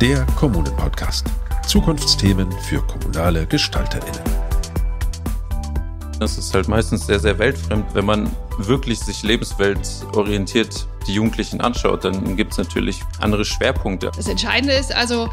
der Kommunen-Podcast. Zukunftsthemen für kommunale GestalterInnen. Das ist halt meistens sehr, sehr weltfremd. Wenn man wirklich sich lebensweltorientiert die Jugendlichen anschaut, dann gibt es natürlich andere Schwerpunkte. Das Entscheidende ist also,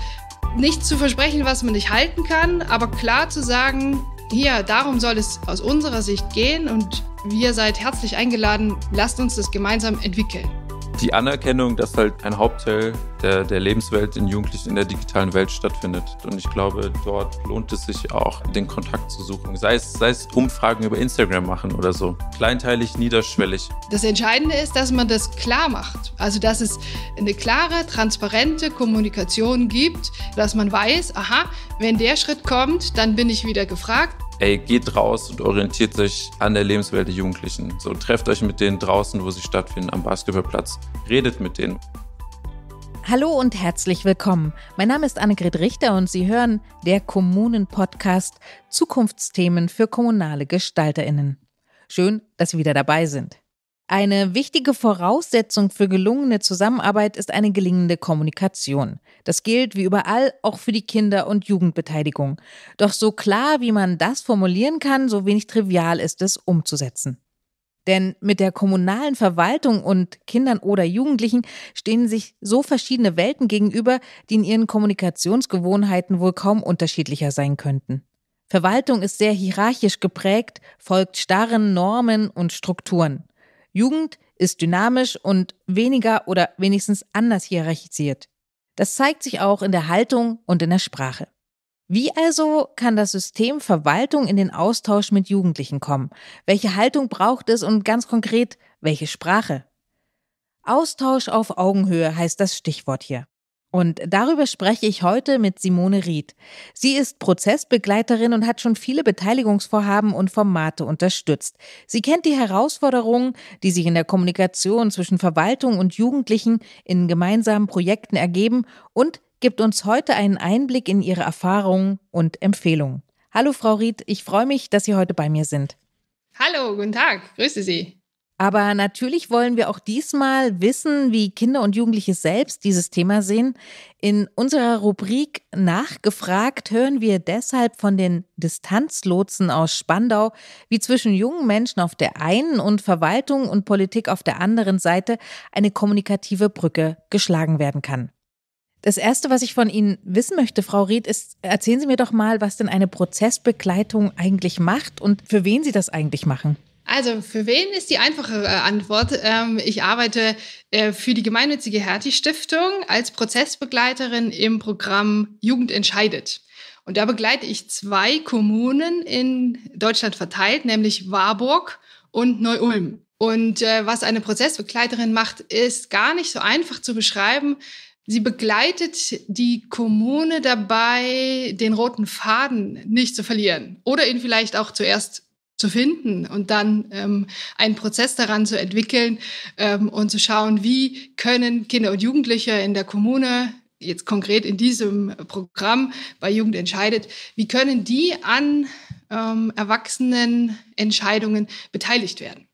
nicht zu versprechen, was man nicht halten kann, aber klar zu sagen, hier, darum soll es aus unserer Sicht gehen und wir seid herzlich eingeladen, lasst uns das gemeinsam entwickeln die Anerkennung, dass halt ein Hauptteil der, der Lebenswelt in Jugendlichen in der digitalen Welt stattfindet. Und ich glaube, dort lohnt es sich auch, den Kontakt zu suchen. Sei es, sei es Umfragen über Instagram machen oder so. Kleinteilig, niederschwellig. Das Entscheidende ist, dass man das klar macht. Also, dass es eine klare, transparente Kommunikation gibt, dass man weiß, aha, wenn der Schritt kommt, dann bin ich wieder gefragt ey, geht raus und orientiert euch an der Lebenswelt der Jugendlichen. So, trefft euch mit denen draußen, wo sie stattfinden, am Basketballplatz. Redet mit denen. Hallo und herzlich willkommen. Mein Name ist Annegret Richter und Sie hören der Kommunen-Podcast Zukunftsthemen für kommunale GestalterInnen. Schön, dass Sie wieder dabei sind. Eine wichtige Voraussetzung für gelungene Zusammenarbeit ist eine gelingende Kommunikation. Das gilt wie überall auch für die Kinder- und Jugendbeteiligung. Doch so klar, wie man das formulieren kann, so wenig trivial ist es umzusetzen. Denn mit der kommunalen Verwaltung und Kindern oder Jugendlichen stehen sich so verschiedene Welten gegenüber, die in ihren Kommunikationsgewohnheiten wohl kaum unterschiedlicher sein könnten. Verwaltung ist sehr hierarchisch geprägt, folgt starren Normen und Strukturen. Jugend ist dynamisch und weniger oder wenigstens anders hierarchisiert. Das zeigt sich auch in der Haltung und in der Sprache. Wie also kann das System Verwaltung in den Austausch mit Jugendlichen kommen? Welche Haltung braucht es und ganz konkret, welche Sprache? Austausch auf Augenhöhe heißt das Stichwort hier. Und darüber spreche ich heute mit Simone Ried. Sie ist Prozessbegleiterin und hat schon viele Beteiligungsvorhaben und Formate unterstützt. Sie kennt die Herausforderungen, die sich in der Kommunikation zwischen Verwaltung und Jugendlichen in gemeinsamen Projekten ergeben und gibt uns heute einen Einblick in ihre Erfahrungen und Empfehlungen. Hallo Frau Ried, ich freue mich, dass Sie heute bei mir sind. Hallo, guten Tag, grüße Sie. Aber natürlich wollen wir auch diesmal wissen, wie Kinder und Jugendliche selbst dieses Thema sehen. In unserer Rubrik Nachgefragt hören wir deshalb von den Distanzlotsen aus Spandau, wie zwischen jungen Menschen auf der einen und Verwaltung und Politik auf der anderen Seite eine kommunikative Brücke geschlagen werden kann. Das Erste, was ich von Ihnen wissen möchte, Frau Ried, ist, erzählen Sie mir doch mal, was denn eine Prozessbegleitung eigentlich macht und für wen Sie das eigentlich machen. Also für wen ist die einfache äh, Antwort? Ähm, ich arbeite äh, für die gemeinnützige Hertie Stiftung als Prozessbegleiterin im Programm Jugend entscheidet. Und da begleite ich zwei Kommunen in Deutschland verteilt, nämlich Warburg und Neu-Ulm. Und äh, was eine Prozessbegleiterin macht, ist gar nicht so einfach zu beschreiben. Sie begleitet die Kommune dabei, den roten Faden nicht zu verlieren oder ihn vielleicht auch zuerst zu finden und dann ähm, einen Prozess daran zu entwickeln ähm, und zu schauen, wie können Kinder und Jugendliche in der Kommune jetzt konkret in diesem Programm bei Jugend entscheidet, wie können die an ähm, Erwachsenen Entscheidungen beteiligt werden?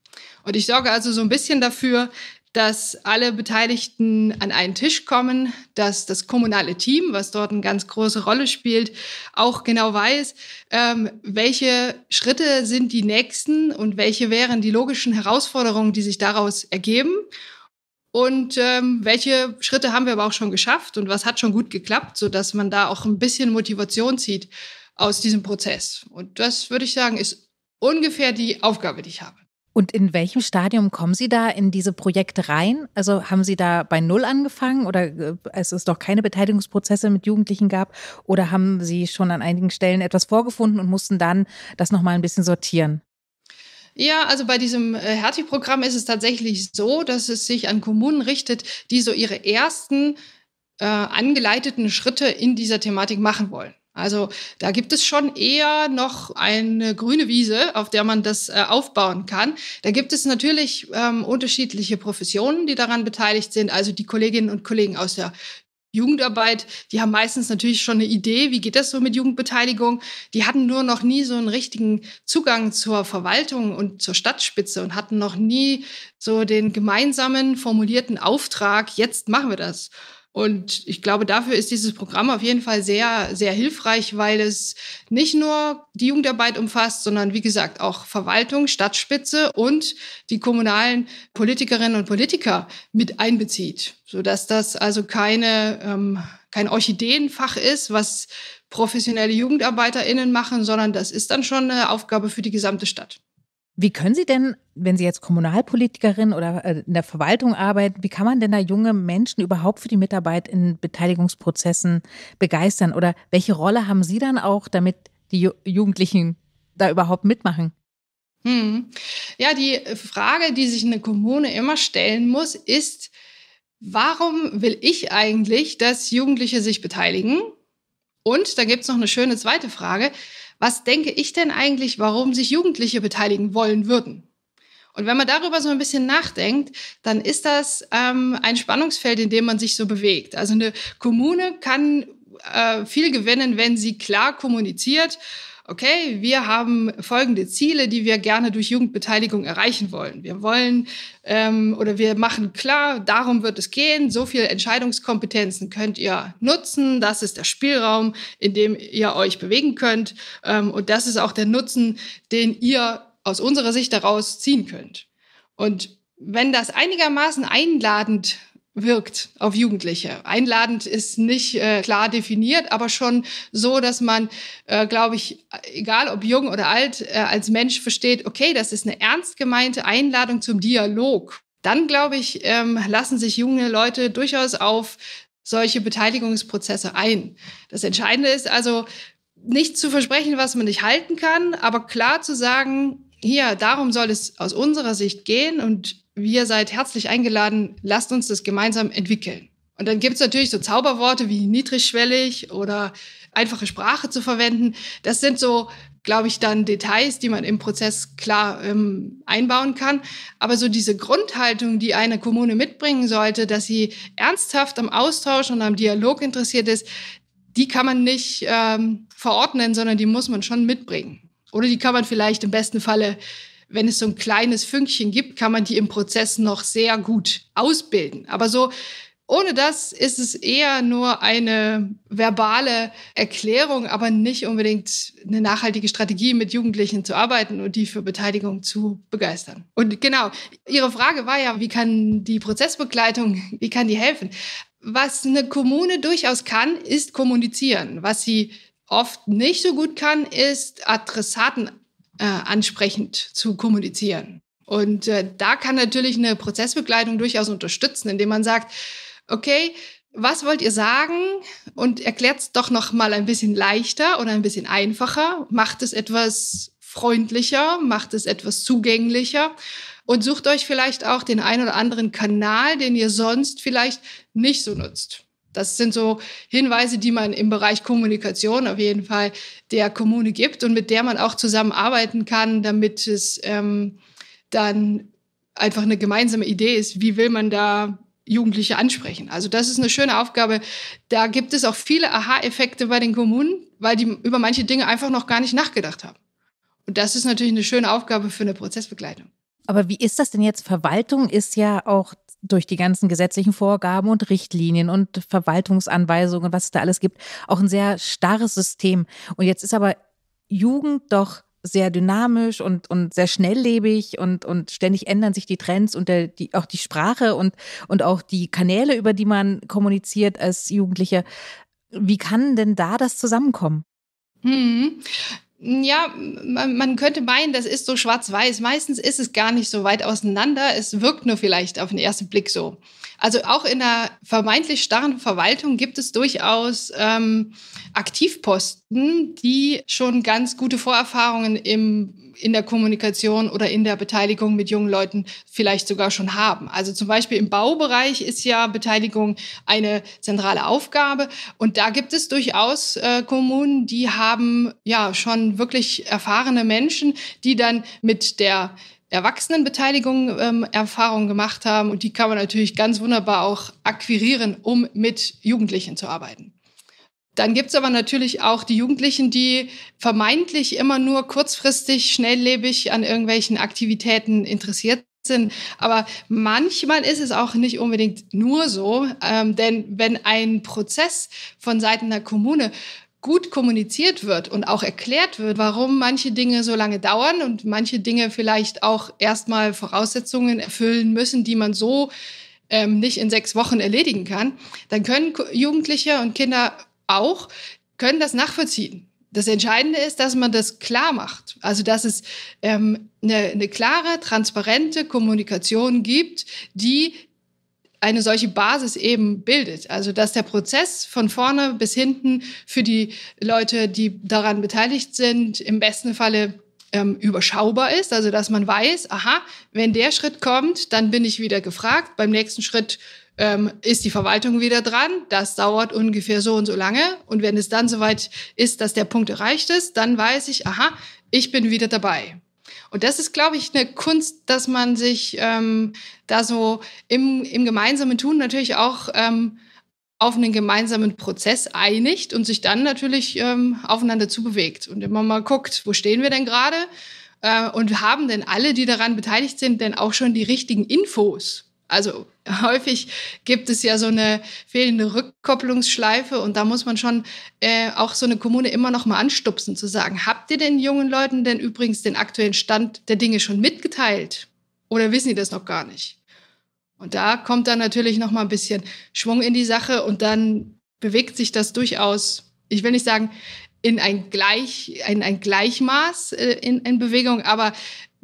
Und ich sorge also so ein bisschen dafür, dass alle Beteiligten an einen Tisch kommen, dass das kommunale Team, was dort eine ganz große Rolle spielt, auch genau weiß, ähm, welche Schritte sind die nächsten und welche wären die logischen Herausforderungen, die sich daraus ergeben. Und ähm, welche Schritte haben wir aber auch schon geschafft und was hat schon gut geklappt, so dass man da auch ein bisschen Motivation zieht aus diesem Prozess. Und das würde ich sagen, ist ungefähr die Aufgabe, die ich habe. Und in welchem Stadium kommen Sie da in diese Projekte rein? Also haben Sie da bei Null angefangen oder äh, es ist doch keine Beteiligungsprozesse mit Jugendlichen gab? Oder haben Sie schon an einigen Stellen etwas vorgefunden und mussten dann das nochmal ein bisschen sortieren? Ja, also bei diesem äh, Hertie-Programm ist es tatsächlich so, dass es sich an Kommunen richtet, die so ihre ersten äh, angeleiteten Schritte in dieser Thematik machen wollen. Also da gibt es schon eher noch eine grüne Wiese, auf der man das äh, aufbauen kann. Da gibt es natürlich ähm, unterschiedliche Professionen, die daran beteiligt sind. Also die Kolleginnen und Kollegen aus der Jugendarbeit, die haben meistens natürlich schon eine Idee, wie geht das so mit Jugendbeteiligung. Die hatten nur noch nie so einen richtigen Zugang zur Verwaltung und zur Stadtspitze und hatten noch nie so den gemeinsamen formulierten Auftrag, jetzt machen wir das. Und ich glaube, dafür ist dieses Programm auf jeden Fall sehr, sehr hilfreich, weil es nicht nur die Jugendarbeit umfasst, sondern wie gesagt auch Verwaltung, Stadtspitze und die kommunalen Politikerinnen und Politiker mit einbezieht, sodass das also keine, ähm, kein Orchideenfach ist, was professionelle JugendarbeiterInnen machen, sondern das ist dann schon eine Aufgabe für die gesamte Stadt. Wie können Sie denn, wenn Sie jetzt Kommunalpolitikerin oder äh, in der Verwaltung arbeiten, wie kann man denn da junge Menschen überhaupt für die Mitarbeit in Beteiligungsprozessen begeistern? Oder welche Rolle haben Sie dann auch, damit die Jugendlichen da überhaupt mitmachen? Hm. Ja, die Frage, die sich eine Kommune immer stellen muss, ist, warum will ich eigentlich, dass Jugendliche sich beteiligen? Und da gibt es noch eine schöne zweite Frage was denke ich denn eigentlich, warum sich Jugendliche beteiligen wollen würden? Und wenn man darüber so ein bisschen nachdenkt, dann ist das ähm, ein Spannungsfeld, in dem man sich so bewegt. Also eine Kommune kann äh, viel gewinnen, wenn sie klar kommuniziert, okay, wir haben folgende Ziele, die wir gerne durch Jugendbeteiligung erreichen wollen. Wir wollen ähm, oder wir machen klar, darum wird es gehen, so viele Entscheidungskompetenzen könnt ihr nutzen, das ist der Spielraum, in dem ihr euch bewegen könnt ähm, und das ist auch der Nutzen, den ihr aus unserer Sicht daraus ziehen könnt. Und wenn das einigermaßen einladend wirkt auf Jugendliche. Einladend ist nicht äh, klar definiert, aber schon so, dass man, äh, glaube ich, egal ob jung oder alt, äh, als Mensch versteht, okay, das ist eine ernst gemeinte Einladung zum Dialog. Dann, glaube ich, ähm, lassen sich junge Leute durchaus auf solche Beteiligungsprozesse ein. Das Entscheidende ist also, nicht zu versprechen, was man nicht halten kann, aber klar zu sagen, hier, darum soll es aus unserer Sicht gehen und wir seid herzlich eingeladen, lasst uns das gemeinsam entwickeln. Und dann gibt es natürlich so Zauberworte wie niedrigschwellig oder einfache Sprache zu verwenden. Das sind so, glaube ich, dann Details, die man im Prozess klar ähm, einbauen kann. Aber so diese Grundhaltung, die eine Kommune mitbringen sollte, dass sie ernsthaft am Austausch und am Dialog interessiert ist, die kann man nicht ähm, verordnen, sondern die muss man schon mitbringen. Oder die kann man vielleicht im besten Falle wenn es so ein kleines Fünkchen gibt, kann man die im Prozess noch sehr gut ausbilden. Aber so ohne das ist es eher nur eine verbale Erklärung, aber nicht unbedingt eine nachhaltige Strategie, mit Jugendlichen zu arbeiten und die für Beteiligung zu begeistern. Und genau, Ihre Frage war ja, wie kann die Prozessbegleitung, wie kann die helfen? Was eine Kommune durchaus kann, ist kommunizieren. Was sie oft nicht so gut kann, ist Adressaten äh, ansprechend zu kommunizieren. Und äh, da kann natürlich eine Prozessbegleitung durchaus unterstützen, indem man sagt, okay, was wollt ihr sagen? Und erklärt es doch noch mal ein bisschen leichter oder ein bisschen einfacher. Macht es etwas freundlicher, macht es etwas zugänglicher und sucht euch vielleicht auch den ein oder anderen Kanal, den ihr sonst vielleicht nicht so nutzt. Das sind so Hinweise, die man im Bereich Kommunikation auf jeden Fall der Kommune gibt und mit der man auch zusammenarbeiten kann, damit es ähm, dann einfach eine gemeinsame Idee ist, wie will man da Jugendliche ansprechen. Also das ist eine schöne Aufgabe. Da gibt es auch viele Aha-Effekte bei den Kommunen, weil die über manche Dinge einfach noch gar nicht nachgedacht haben. Und das ist natürlich eine schöne Aufgabe für eine Prozessbegleitung. Aber wie ist das denn jetzt? Verwaltung ist ja auch durch die ganzen gesetzlichen Vorgaben und Richtlinien und Verwaltungsanweisungen was es da alles gibt, auch ein sehr starres System. Und jetzt ist aber Jugend doch sehr dynamisch und, und sehr schnelllebig und, und ständig ändern sich die Trends und der, die, auch die Sprache und, und auch die Kanäle, über die man kommuniziert als Jugendliche. Wie kann denn da das zusammenkommen? Hm ja, man, man könnte meinen, das ist so schwarz-weiß. Meistens ist es gar nicht so weit auseinander. Es wirkt nur vielleicht auf den ersten Blick so. Also auch in einer vermeintlich starren Verwaltung gibt es durchaus ähm, Aktivposten, die schon ganz gute Vorerfahrungen im in der Kommunikation oder in der Beteiligung mit jungen Leuten vielleicht sogar schon haben. Also zum Beispiel im Baubereich ist ja Beteiligung eine zentrale Aufgabe. Und da gibt es durchaus äh, Kommunen, die haben ja schon wirklich erfahrene Menschen, die dann mit der Erwachsenenbeteiligung ähm, Erfahrungen gemacht haben. Und die kann man natürlich ganz wunderbar auch akquirieren, um mit Jugendlichen zu arbeiten. Dann gibt's aber natürlich auch die Jugendlichen, die vermeintlich immer nur kurzfristig, schnelllebig an irgendwelchen Aktivitäten interessiert sind. Aber manchmal ist es auch nicht unbedingt nur so, ähm, denn wenn ein Prozess von Seiten der Kommune gut kommuniziert wird und auch erklärt wird, warum manche Dinge so lange dauern und manche Dinge vielleicht auch erstmal Voraussetzungen erfüllen müssen, die man so ähm, nicht in sechs Wochen erledigen kann, dann können Jugendliche und Kinder auch, können das nachvollziehen. Das Entscheidende ist, dass man das klar macht. Also, dass es ähm, eine, eine klare, transparente Kommunikation gibt, die eine solche Basis eben bildet. Also dass der Prozess von vorne bis hinten für die Leute, die daran beteiligt sind, im besten Falle ähm, überschaubar ist. Also dass man weiß, aha, wenn der Schritt kommt, dann bin ich wieder gefragt. Beim nächsten Schritt ähm, ist die Verwaltung wieder dran. Das dauert ungefähr so und so lange. Und wenn es dann soweit ist, dass der Punkt erreicht ist, dann weiß ich, aha, ich bin wieder dabei. Und das ist, glaube ich, eine Kunst, dass man sich ähm, da so im, im gemeinsamen Tun natürlich auch ähm, auf einen gemeinsamen Prozess einigt und sich dann natürlich ähm, aufeinander zubewegt und immer mal guckt, wo stehen wir denn gerade äh, und haben denn alle, die daran beteiligt sind, denn auch schon die richtigen Infos? also häufig gibt es ja so eine fehlende Rückkopplungsschleife und da muss man schon äh, auch so eine Kommune immer noch mal anstupsen zu sagen, habt ihr den jungen Leuten denn übrigens den aktuellen Stand der Dinge schon mitgeteilt oder wissen die das noch gar nicht? Und da kommt dann natürlich noch mal ein bisschen Schwung in die Sache und dann bewegt sich das durchaus, ich will nicht sagen in ein gleich ein, ein Gleichmaß äh, in, in Bewegung, aber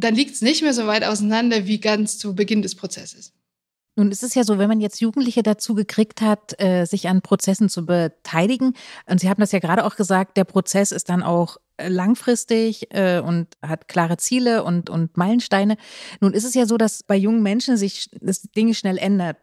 dann liegt es nicht mehr so weit auseinander wie ganz zu Beginn des Prozesses. Nun ist es ja so, wenn man jetzt Jugendliche dazu gekriegt hat, äh, sich an Prozessen zu beteiligen, und Sie haben das ja gerade auch gesagt, der Prozess ist dann auch äh, langfristig äh, und hat klare Ziele und, und Meilensteine. Nun ist es ja so, dass bei jungen Menschen sich das Dinge schnell ändert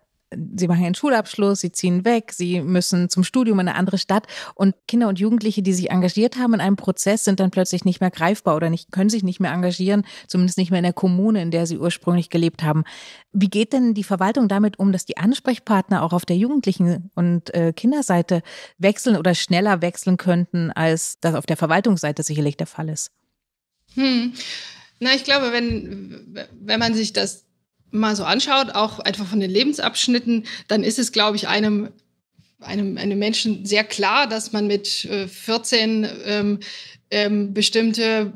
sie machen einen Schulabschluss, sie ziehen weg, sie müssen zum Studium in eine andere Stadt und Kinder und Jugendliche, die sich engagiert haben in einem Prozess, sind dann plötzlich nicht mehr greifbar oder nicht, können sich nicht mehr engagieren, zumindest nicht mehr in der Kommune, in der sie ursprünglich gelebt haben. Wie geht denn die Verwaltung damit um, dass die Ansprechpartner auch auf der Jugendlichen- und äh, Kinderseite wechseln oder schneller wechseln könnten, als das auf der Verwaltungsseite sicherlich der Fall ist? Hm. Na, ich glaube, wenn, wenn man sich das mal so anschaut, auch einfach von den Lebensabschnitten, dann ist es, glaube ich, einem, einem, einem Menschen sehr klar, dass man mit 14 äh, ähm, ähm, bestimmte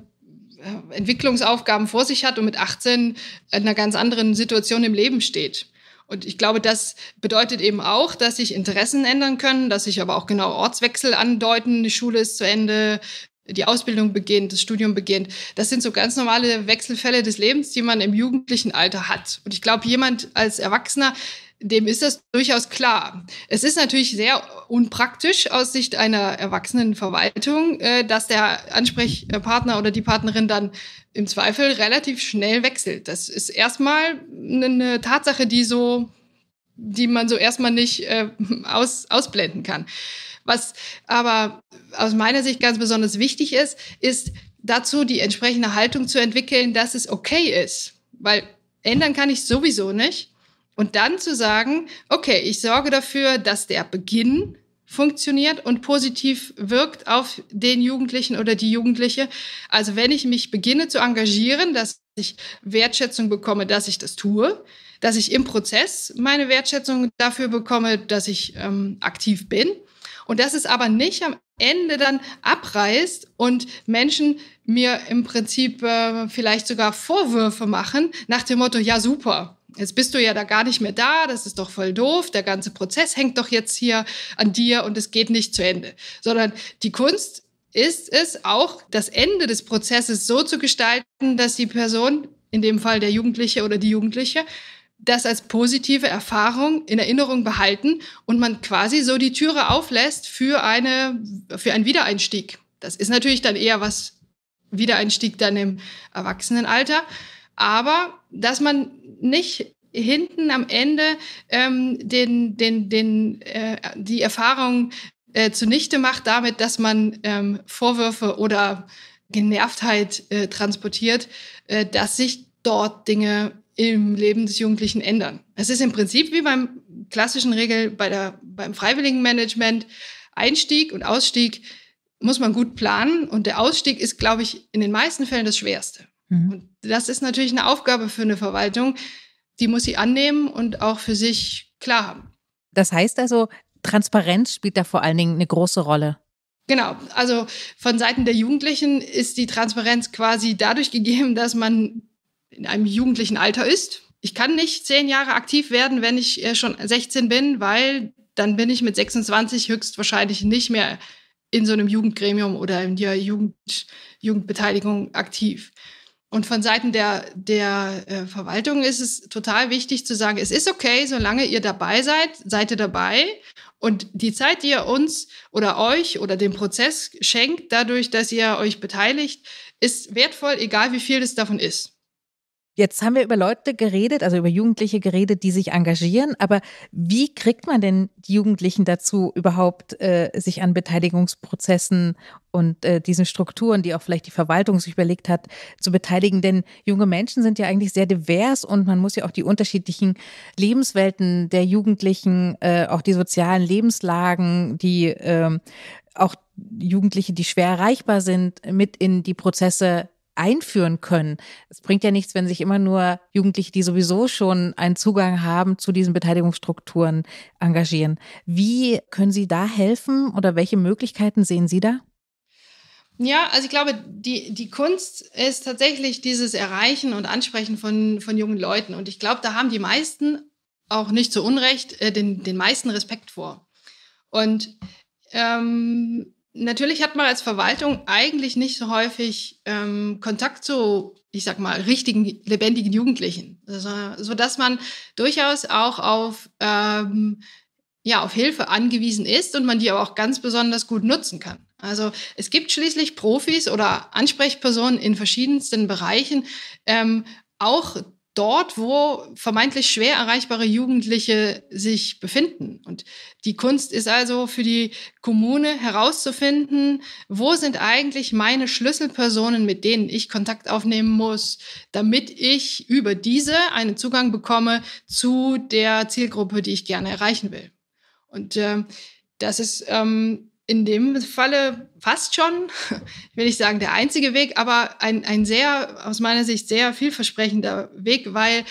äh, Entwicklungsaufgaben vor sich hat und mit 18 in einer ganz anderen Situation im Leben steht. Und ich glaube, das bedeutet eben auch, dass sich Interessen ändern können, dass sich aber auch genau Ortswechsel andeuten. Die Schule ist zu Ende, die Ausbildung beginnt, das Studium beginnt. Das sind so ganz normale Wechselfälle des Lebens, die man im jugendlichen Alter hat. Und ich glaube, jemand als Erwachsener, dem ist das durchaus klar. Es ist natürlich sehr unpraktisch aus Sicht einer erwachsenen Verwaltung, äh, dass der Ansprechpartner oder die Partnerin dann im Zweifel relativ schnell wechselt. Das ist erstmal eine Tatsache, die so, die man so erstmal nicht äh, aus, ausblenden kann. Was aber aus meiner Sicht ganz besonders wichtig ist, ist dazu die entsprechende Haltung zu entwickeln, dass es okay ist. Weil ändern kann ich sowieso nicht. Und dann zu sagen, okay, ich sorge dafür, dass der Beginn funktioniert und positiv wirkt auf den Jugendlichen oder die Jugendliche. Also wenn ich mich beginne zu engagieren, dass ich Wertschätzung bekomme, dass ich das tue, dass ich im Prozess meine Wertschätzung dafür bekomme, dass ich ähm, aktiv bin und dass es aber nicht am Ende dann abreißt und Menschen mir im Prinzip äh, vielleicht sogar Vorwürfe machen nach dem Motto, ja super, jetzt bist du ja da gar nicht mehr da, das ist doch voll doof, der ganze Prozess hängt doch jetzt hier an dir und es geht nicht zu Ende, sondern die Kunst ist es auch, das Ende des Prozesses so zu gestalten, dass die Person, in dem Fall der Jugendliche oder die Jugendliche, das als positive Erfahrung in Erinnerung behalten und man quasi so die Türe auflässt für, eine, für einen Wiedereinstieg. Das ist natürlich dann eher was Wiedereinstieg dann im Erwachsenenalter, aber dass man nicht hinten am Ende ähm, den, den, den, äh, die Erfahrung äh, zunichte macht damit, dass man ähm, Vorwürfe oder Genervtheit äh, transportiert, äh, dass sich dort Dinge im Leben des Jugendlichen ändern. Es ist im Prinzip wie beim klassischen Regel bei der, beim Freiwilligenmanagement. Einstieg und Ausstieg muss man gut planen. Und der Ausstieg ist, glaube ich, in den meisten Fällen das Schwerste. Mhm. Und das ist natürlich eine Aufgabe für eine Verwaltung. Die muss sie annehmen und auch für sich klar haben. Das heißt also, Transparenz spielt da vor allen Dingen eine große Rolle. Genau, also von Seiten der Jugendlichen ist die Transparenz quasi dadurch gegeben, dass man in einem jugendlichen Alter ist. Ich kann nicht zehn Jahre aktiv werden, wenn ich äh, schon 16 bin, weil dann bin ich mit 26 höchstwahrscheinlich nicht mehr in so einem Jugendgremium oder in der Jugend, Jugendbeteiligung aktiv. Und von Seiten der, der äh, Verwaltung ist es total wichtig zu sagen, es ist okay, solange ihr dabei seid, seid ihr dabei. Und die Zeit, die ihr uns oder euch oder dem Prozess schenkt, dadurch, dass ihr euch beteiligt, ist wertvoll, egal wie viel es davon ist. Jetzt haben wir über Leute geredet, also über Jugendliche geredet, die sich engagieren. Aber wie kriegt man denn die Jugendlichen dazu, überhaupt äh, sich an Beteiligungsprozessen und äh, diesen Strukturen, die auch vielleicht die Verwaltung sich überlegt hat, zu beteiligen? Denn junge Menschen sind ja eigentlich sehr divers und man muss ja auch die unterschiedlichen Lebenswelten der Jugendlichen, äh, auch die sozialen Lebenslagen, die ähm, auch Jugendliche, die schwer erreichbar sind, mit in die Prozesse einführen können. Es bringt ja nichts, wenn sich immer nur Jugendliche, die sowieso schon einen Zugang haben zu diesen Beteiligungsstrukturen, engagieren. Wie können Sie da helfen oder welche Möglichkeiten sehen Sie da? Ja, also ich glaube, die, die Kunst ist tatsächlich dieses Erreichen und Ansprechen von, von jungen Leuten. Und ich glaube, da haben die meisten, auch nicht zu Unrecht, äh, den, den meisten Respekt vor. Und ähm, Natürlich hat man als Verwaltung eigentlich nicht so häufig ähm, Kontakt zu, ich sag mal, richtigen, lebendigen Jugendlichen, also, sodass man durchaus auch auf, ähm, ja, auf Hilfe angewiesen ist und man die aber auch ganz besonders gut nutzen kann. Also es gibt schließlich Profis oder Ansprechpersonen in verschiedensten Bereichen, ähm, auch dort, wo vermeintlich schwer erreichbare Jugendliche sich befinden. Und die Kunst ist also für die Kommune herauszufinden, wo sind eigentlich meine Schlüsselpersonen, mit denen ich Kontakt aufnehmen muss, damit ich über diese einen Zugang bekomme zu der Zielgruppe, die ich gerne erreichen will. Und äh, das ist ähm, in dem Falle fast schon, will ich sagen, der einzige Weg, aber ein, ein sehr, aus meiner Sicht, sehr vielversprechender Weg, weil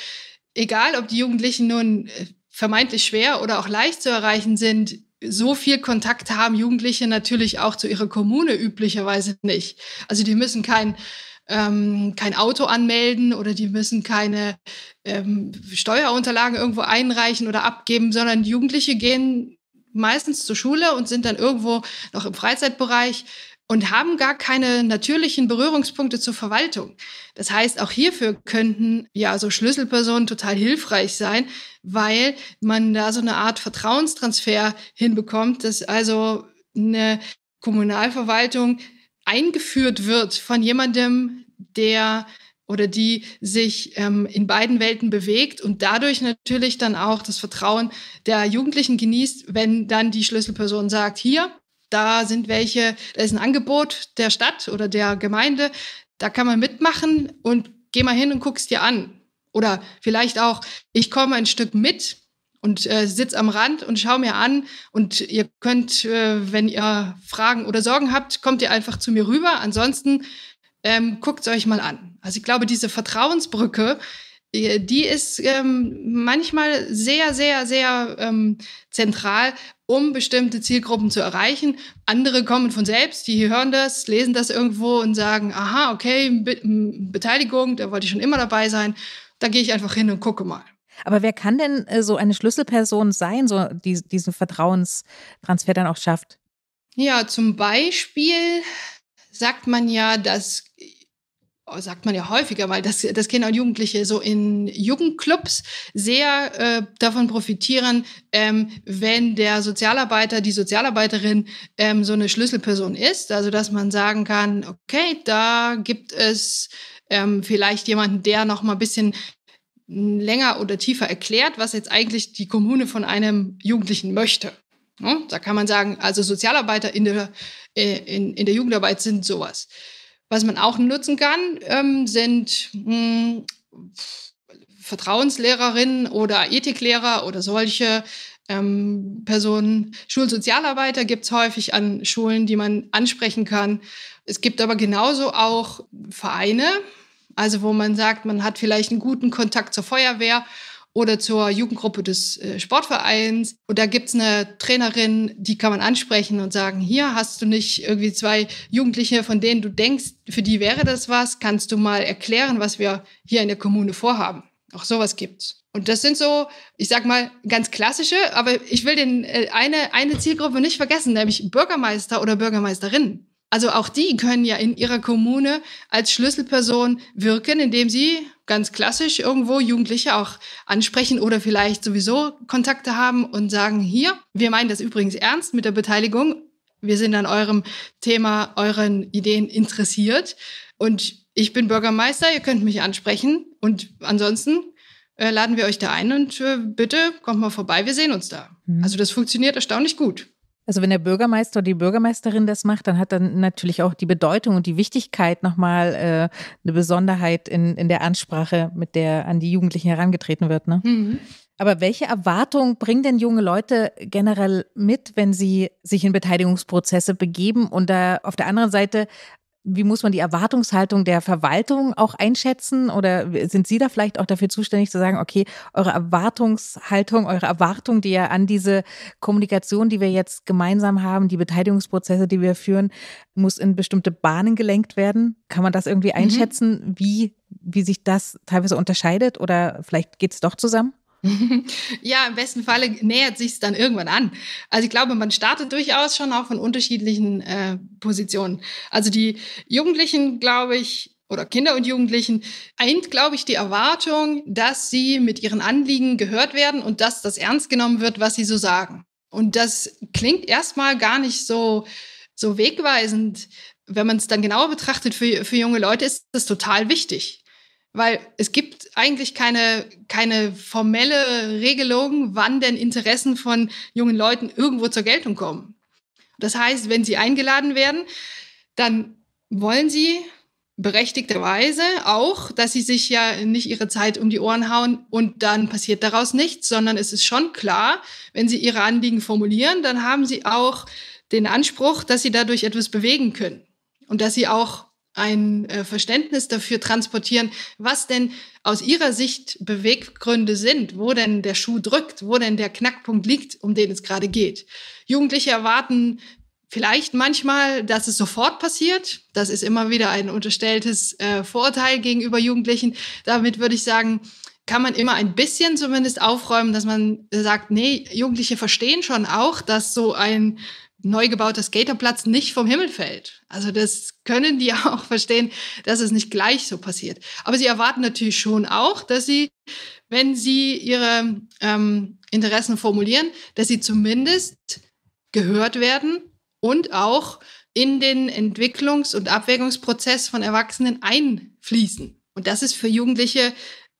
egal, ob die Jugendlichen nun äh, vermeintlich schwer oder auch leicht zu erreichen sind, so viel Kontakt haben Jugendliche natürlich auch zu ihrer Kommune üblicherweise nicht. Also die müssen kein ähm, kein Auto anmelden oder die müssen keine ähm, Steuerunterlagen irgendwo einreichen oder abgeben, sondern Jugendliche gehen meistens zur Schule und sind dann irgendwo noch im Freizeitbereich und haben gar keine natürlichen Berührungspunkte zur Verwaltung. Das heißt, auch hierfür könnten ja so Schlüsselpersonen total hilfreich sein, weil man da so eine Art Vertrauenstransfer hinbekommt, dass also eine Kommunalverwaltung eingeführt wird von jemandem, der oder die sich ähm, in beiden Welten bewegt und dadurch natürlich dann auch das Vertrauen der Jugendlichen genießt, wenn dann die Schlüsselperson sagt, hier, da sind welche, da ist ein Angebot der Stadt oder der Gemeinde, da kann man mitmachen und geh mal hin und guck's dir an. Oder vielleicht auch, ich komme ein Stück mit und äh, sitz am Rand und schau mir an und ihr könnt, äh, wenn ihr Fragen oder Sorgen habt, kommt ihr einfach zu mir rüber. Ansonsten ähm, guckt's euch mal an. Also ich glaube, diese Vertrauensbrücke, äh, die ist ähm, manchmal sehr, sehr, sehr ähm, zentral, um bestimmte Zielgruppen zu erreichen. Andere kommen von selbst, die hören das, lesen das irgendwo und sagen, aha, okay, Be Beteiligung, da wollte ich schon immer dabei sein. Da gehe ich einfach hin und gucke mal. Aber wer kann denn äh, so eine Schlüsselperson sein, so die, diesen Vertrauenstransfer dann auch schafft? Ja, zum Beispiel sagt man ja, dass Oh, sagt man ja häufiger, weil das, das Kinder und Jugendliche so in Jugendclubs sehr äh, davon profitieren, ähm, wenn der Sozialarbeiter, die Sozialarbeiterin ähm, so eine Schlüsselperson ist. Also dass man sagen kann, okay, da gibt es ähm, vielleicht jemanden, der noch mal ein bisschen hm, länger oder tiefer erklärt, was jetzt eigentlich die Kommune von einem Jugendlichen möchte. Hm? Da kann man sagen, also Sozialarbeiter in der, äh, in, in der Jugendarbeit sind sowas. Was man auch nutzen kann, ähm, sind mh, hm, Vertrauenslehrerinnen oder Ethiklehrer oder solche ähm, Personen. Schulsozialarbeiter gibt es häufig an Schulen, die man ansprechen kann. Es gibt aber genauso auch Vereine, also wo man sagt, man hat vielleicht einen guten Kontakt zur Feuerwehr oder zur Jugendgruppe des äh, Sportvereins. Und da gibt es eine Trainerin, die kann man ansprechen und sagen, hier hast du nicht irgendwie zwei Jugendliche, von denen du denkst, für die wäre das was, kannst du mal erklären, was wir hier in der Kommune vorhaben. Auch sowas gibt's. Und das sind so, ich sag mal, ganz klassische, aber ich will den äh, eine, eine Zielgruppe nicht vergessen, nämlich Bürgermeister oder Bürgermeisterinnen. Also auch die können ja in ihrer Kommune als Schlüsselperson wirken, indem sie ganz klassisch irgendwo Jugendliche auch ansprechen oder vielleicht sowieso Kontakte haben und sagen, hier, wir meinen das übrigens ernst mit der Beteiligung. Wir sind an eurem Thema, euren Ideen interessiert. Und ich bin Bürgermeister, ihr könnt mich ansprechen. Und ansonsten äh, laden wir euch da ein und äh, bitte kommt mal vorbei, wir sehen uns da. Mhm. Also das funktioniert erstaunlich gut. Also wenn der Bürgermeister oder die Bürgermeisterin das macht, dann hat dann natürlich auch die Bedeutung und die Wichtigkeit nochmal äh, eine Besonderheit in, in der Ansprache, mit der an die Jugendlichen herangetreten wird. Ne? Mhm. Aber welche Erwartungen bringen denn junge Leute generell mit, wenn sie sich in Beteiligungsprozesse begeben? Und da auf der anderen Seite wie muss man die Erwartungshaltung der Verwaltung auch einschätzen? Oder sind Sie da vielleicht auch dafür zuständig zu sagen, okay, eure Erwartungshaltung, eure Erwartung, die ja an diese Kommunikation, die wir jetzt gemeinsam haben, die Beteiligungsprozesse, die wir führen, muss in bestimmte Bahnen gelenkt werden? Kann man das irgendwie mhm. einschätzen, mhm. wie, wie sich das teilweise unterscheidet? Oder vielleicht geht es doch zusammen? Ja, im besten Falle nähert sich es dann irgendwann an. Also ich glaube, man startet durchaus schon auch von unterschiedlichen äh, Positionen. Also die Jugendlichen, glaube ich, oder Kinder und Jugendlichen eint, glaube ich, die Erwartung, dass sie mit ihren Anliegen gehört werden und dass das ernst genommen wird, was sie so sagen. Und das klingt erstmal gar nicht so, so wegweisend. Wenn man es dann genauer betrachtet für, für junge Leute, ist das total wichtig. Weil es gibt eigentlich keine, keine formelle Regelung, wann denn Interessen von jungen Leuten irgendwo zur Geltung kommen. Das heißt, wenn sie eingeladen werden, dann wollen sie berechtigterweise auch, dass sie sich ja nicht ihre Zeit um die Ohren hauen und dann passiert daraus nichts, sondern es ist schon klar, wenn sie ihre Anliegen formulieren, dann haben sie auch den Anspruch, dass sie dadurch etwas bewegen können und dass sie auch ein äh, Verständnis dafür transportieren, was denn aus Ihrer Sicht Beweggründe sind, wo denn der Schuh drückt, wo denn der Knackpunkt liegt, um den es gerade geht. Jugendliche erwarten vielleicht manchmal, dass es sofort passiert. Das ist immer wieder ein unterstelltes äh, Vorurteil gegenüber Jugendlichen. Damit würde ich sagen, kann man immer ein bisschen zumindest aufräumen, dass man sagt, nee, Jugendliche verstehen schon auch, dass so ein neu gebauter Skaterplatz nicht vom Himmel fällt. Also das können die auch verstehen, dass es nicht gleich so passiert. Aber sie erwarten natürlich schon auch, dass sie, wenn sie ihre ähm, Interessen formulieren, dass sie zumindest gehört werden und auch in den Entwicklungs- und Abwägungsprozess von Erwachsenen einfließen. Und das ist für Jugendliche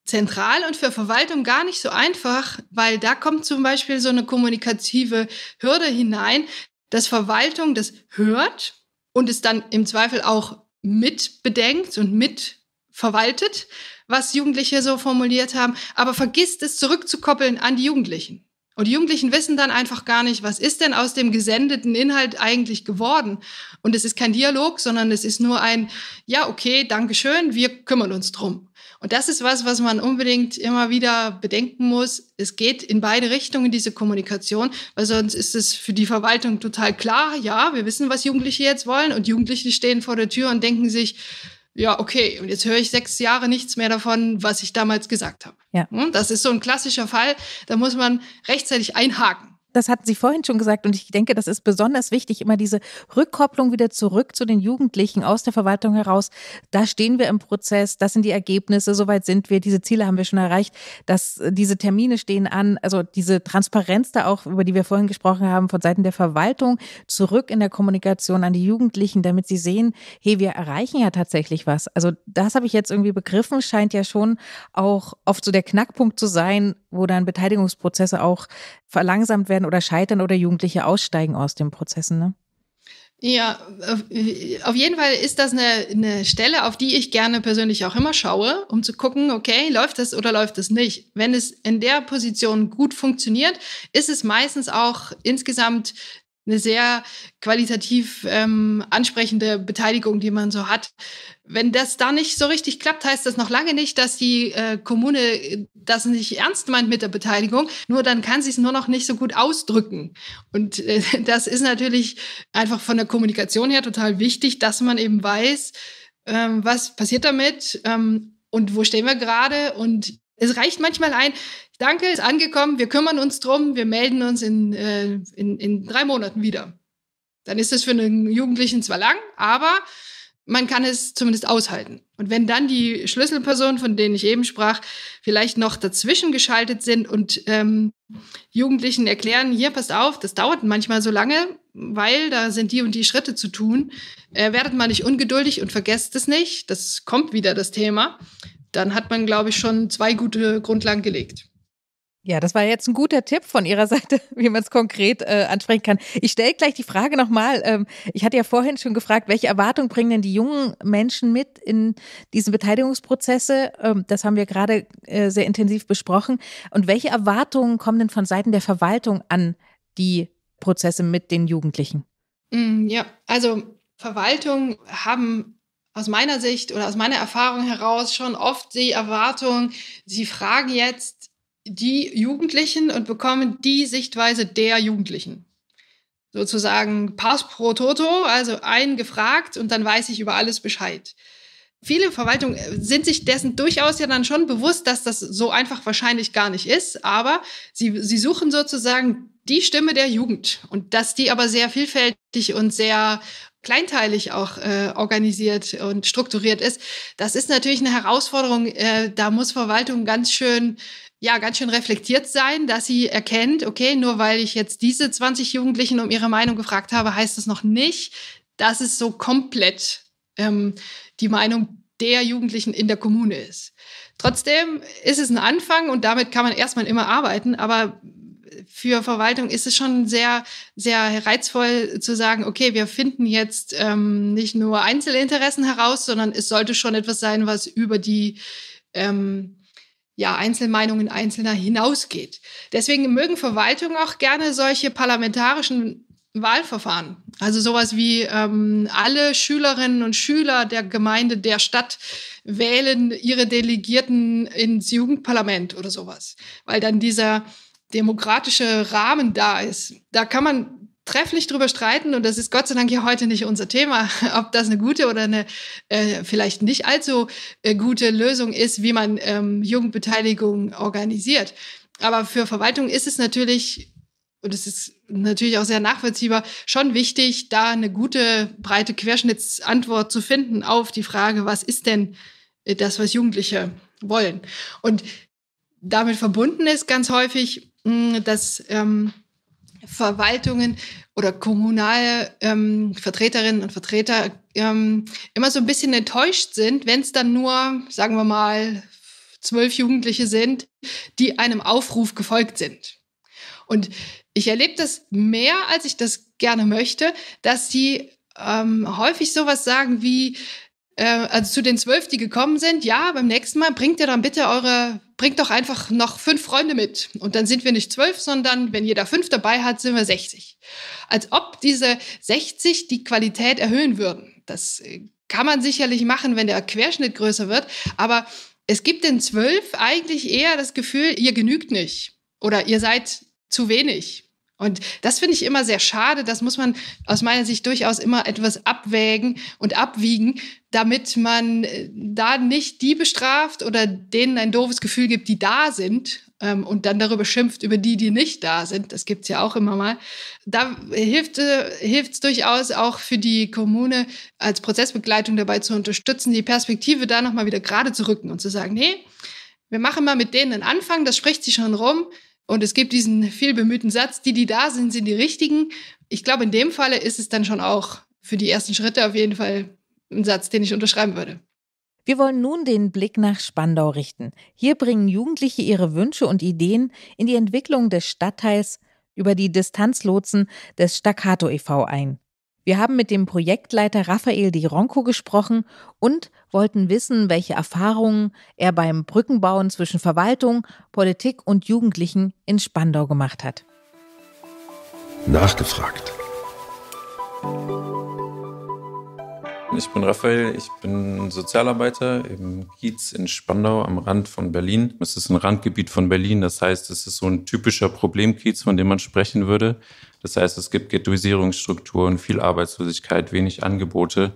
zentral und für Verwaltung gar nicht so einfach, weil da kommt zum Beispiel so eine kommunikative Hürde hinein, dass Verwaltung das hört und es dann im Zweifel auch mitbedenkt und mitverwaltet, was Jugendliche so formuliert haben, aber vergisst es zurückzukoppeln an die Jugendlichen. Und die Jugendlichen wissen dann einfach gar nicht, was ist denn aus dem gesendeten Inhalt eigentlich geworden. Und es ist kein Dialog, sondern es ist nur ein, ja, okay, Dankeschön, wir kümmern uns drum. Und das ist was, was man unbedingt immer wieder bedenken muss. Es geht in beide Richtungen, diese Kommunikation, weil sonst ist es für die Verwaltung total klar, ja, wir wissen, was Jugendliche jetzt wollen und Jugendliche stehen vor der Tür und denken sich, ja, okay, und jetzt höre ich sechs Jahre nichts mehr davon, was ich damals gesagt habe. Ja. Hm, das ist so ein klassischer Fall, da muss man rechtzeitig einhaken das hatten Sie vorhin schon gesagt und ich denke, das ist besonders wichtig, immer diese Rückkopplung wieder zurück zu den Jugendlichen aus der Verwaltung heraus. Da stehen wir im Prozess, das sind die Ergebnisse, soweit sind wir, diese Ziele haben wir schon erreicht, dass äh, diese Termine stehen an, also diese Transparenz da auch, über die wir vorhin gesprochen haben, von Seiten der Verwaltung zurück in der Kommunikation an die Jugendlichen, damit sie sehen, hey, wir erreichen ja tatsächlich was. Also das habe ich jetzt irgendwie begriffen, scheint ja schon auch oft so der Knackpunkt zu sein, wo dann Beteiligungsprozesse auch verlangsamt werden oder scheitern oder Jugendliche aussteigen aus den Prozessen. Ne? Ja, auf jeden Fall ist das eine, eine Stelle, auf die ich gerne persönlich auch immer schaue, um zu gucken, okay, läuft das oder läuft das nicht. Wenn es in der Position gut funktioniert, ist es meistens auch insgesamt eine sehr qualitativ ähm, ansprechende Beteiligung, die man so hat. Wenn das da nicht so richtig klappt, heißt das noch lange nicht, dass die äh, Kommune äh, das nicht ernst meint mit der Beteiligung. Nur dann kann sie es nur noch nicht so gut ausdrücken. Und äh, das ist natürlich einfach von der Kommunikation her total wichtig, dass man eben weiß, ähm, was passiert damit ähm, und wo stehen wir gerade. Und es reicht manchmal ein, Danke, ist angekommen, wir kümmern uns drum, wir melden uns in, äh, in, in drei Monaten wieder. Dann ist das für einen Jugendlichen zwar lang, aber man kann es zumindest aushalten. Und wenn dann die Schlüsselpersonen, von denen ich eben sprach, vielleicht noch dazwischen geschaltet sind und ähm, Jugendlichen erklären, hier passt auf, das dauert manchmal so lange, weil da sind die und die Schritte zu tun, äh, werdet mal nicht ungeduldig und vergesst es nicht, das kommt wieder das Thema, dann hat man, glaube ich, schon zwei gute Grundlagen gelegt. Ja, das war jetzt ein guter Tipp von Ihrer Seite, wie man es konkret äh, ansprechen kann. Ich stelle gleich die Frage nochmal. Ähm, ich hatte ja vorhin schon gefragt, welche Erwartungen bringen denn die jungen Menschen mit in diesen Beteiligungsprozesse? Ähm, das haben wir gerade äh, sehr intensiv besprochen. Und welche Erwartungen kommen denn von Seiten der Verwaltung an die Prozesse mit den Jugendlichen? Mm, ja, also Verwaltung haben aus meiner Sicht oder aus meiner Erfahrung heraus schon oft die Erwartung, sie fragen jetzt die Jugendlichen und bekommen die Sichtweise der Jugendlichen. Sozusagen Pass pro Toto, also einen gefragt und dann weiß ich über alles Bescheid. Viele Verwaltungen äh, sind sich dessen durchaus ja dann schon bewusst, dass das so einfach wahrscheinlich gar nicht ist, aber sie, sie suchen sozusagen die Stimme der Jugend und dass die aber sehr vielfältig und sehr kleinteilig auch äh, organisiert und strukturiert ist, das ist natürlich eine Herausforderung. Äh, da muss Verwaltung ganz schön ja, ganz schön reflektiert sein, dass sie erkennt, okay, nur weil ich jetzt diese 20 Jugendlichen um ihre Meinung gefragt habe, heißt das noch nicht, dass es so komplett ähm, die Meinung der Jugendlichen in der Kommune ist. Trotzdem ist es ein Anfang und damit kann man erstmal immer arbeiten, aber für Verwaltung ist es schon sehr, sehr reizvoll zu sagen, okay, wir finden jetzt ähm, nicht nur Einzelinteressen heraus, sondern es sollte schon etwas sein, was über die ähm, ja, Einzelmeinungen Einzelner hinausgeht. Deswegen mögen Verwaltungen auch gerne solche parlamentarischen Wahlverfahren. Also sowas wie ähm, alle Schülerinnen und Schüler der Gemeinde, der Stadt wählen ihre Delegierten ins Jugendparlament oder sowas, weil dann dieser demokratische Rahmen da ist. Da kann man trefflich drüber streiten und das ist Gott sei Dank ja heute nicht unser Thema, ob das eine gute oder eine äh, vielleicht nicht allzu äh, gute Lösung ist, wie man ähm, Jugendbeteiligung organisiert. Aber für Verwaltung ist es natürlich, und es ist natürlich auch sehr nachvollziehbar, schon wichtig, da eine gute, breite Querschnittsantwort zu finden auf die Frage, was ist denn äh, das, was Jugendliche wollen? Und damit verbunden ist ganz häufig, mh, hm, dass ähm, Verwaltungen oder kommunale ähm, Vertreterinnen und Vertreter ähm, immer so ein bisschen enttäuscht sind, wenn es dann nur, sagen wir mal, zwölf Jugendliche sind, die einem Aufruf gefolgt sind. Und ich erlebe das mehr, als ich das gerne möchte, dass sie ähm, häufig sowas sagen wie, äh, also zu den zwölf, die gekommen sind, ja, beim nächsten Mal bringt ihr dann bitte eure, bringt doch einfach noch fünf Freunde mit. Und dann sind wir nicht zwölf, sondern wenn jeder fünf dabei hat, sind wir 60. Als ob diese 60 die Qualität erhöhen würden. Das äh, kann man sicherlich machen, wenn der Querschnitt größer wird, aber es gibt den zwölf eigentlich eher das Gefühl, ihr genügt nicht oder ihr seid zu wenig. Und das finde ich immer sehr schade. Das muss man aus meiner Sicht durchaus immer etwas abwägen und abwiegen, damit man äh, da nicht die bestraft oder denen ein doofes Gefühl gibt, die da sind ähm, und dann darüber schimpft, über die, die nicht da sind. Das gibt's ja auch immer mal. Da hilft es äh, durchaus auch für die Kommune als Prozessbegleitung dabei zu unterstützen, die Perspektive da nochmal wieder gerade zu rücken und zu sagen, nee, wir machen mal mit denen einen Anfang, das spricht sie schon rum und es gibt diesen viel bemühten Satz, die, die da sind, sind die richtigen. Ich glaube, in dem Falle ist es dann schon auch für die ersten Schritte auf jeden Fall ein Satz, den ich unterschreiben würde. Wir wollen nun den Blick nach Spandau richten. Hier bringen Jugendliche ihre Wünsche und Ideen in die Entwicklung des Stadtteils über die Distanzlotsen des Staccato e.V. ein. Wir haben mit dem Projektleiter Raphael Di Ronco gesprochen und wollten wissen, welche Erfahrungen er beim Brückenbauen zwischen Verwaltung, Politik und Jugendlichen in Spandau gemacht hat. Nachgefragt. Ich bin Raphael, ich bin Sozialarbeiter im Kiez in Spandau am Rand von Berlin. Es ist ein Randgebiet von Berlin, das heißt, es ist so ein typischer Problemkiez, von dem man sprechen würde. Das heißt, es gibt Ghettoisierungsstrukturen, viel Arbeitslosigkeit, wenig Angebote.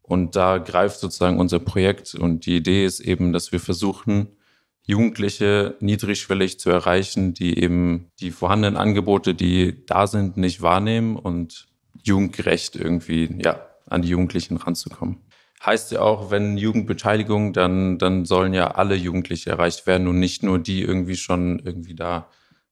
Und da greift sozusagen unser Projekt. Und die Idee ist eben, dass wir versuchen, Jugendliche niedrigschwellig zu erreichen, die eben die vorhandenen Angebote, die da sind, nicht wahrnehmen und jugendgerecht irgendwie, ja, an die Jugendlichen ranzukommen. Heißt ja auch, wenn Jugendbeteiligung, dann, dann sollen ja alle Jugendliche erreicht werden und nicht nur die irgendwie schon irgendwie da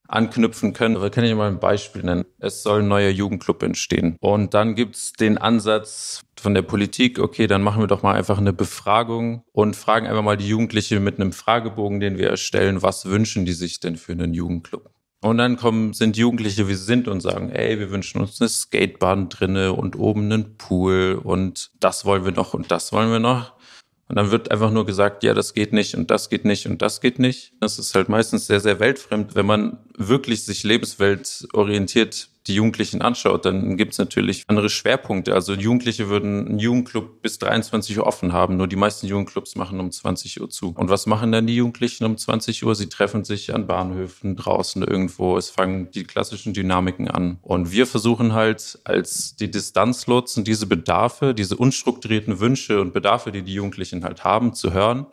anknüpfen können. Da kann ich mal ein Beispiel nennen. Es soll ein neuer Jugendclub entstehen. Und dann gibt's den Ansatz von der Politik, okay, dann machen wir doch mal einfach eine Befragung und fragen einfach mal die Jugendliche mit einem Fragebogen, den wir erstellen, was wünschen die sich denn für einen Jugendclub? Und dann kommen, sind Jugendliche, wie sie sind, und sagen, ey, wir wünschen uns eine Skatebahn drinne und oben einen Pool und das wollen wir noch und das wollen wir noch. Und dann wird einfach nur gesagt, ja, das geht nicht und das geht nicht und das geht nicht. Das ist halt meistens sehr, sehr weltfremd, wenn man wirklich sich lebensweltorientiert die Jugendlichen anschaut, dann gibt es natürlich andere Schwerpunkte. Also Jugendliche würden einen Jugendclub bis 23 Uhr offen haben, nur die meisten Jugendclubs machen um 20 Uhr zu. Und was machen dann die Jugendlichen um 20 Uhr? Sie treffen sich an Bahnhöfen, draußen irgendwo. Es fangen die klassischen Dynamiken an. Und wir versuchen halt als die Distanzlotsen diese Bedarfe, diese unstrukturierten Wünsche und Bedarfe, die die Jugendlichen halt haben, zu hören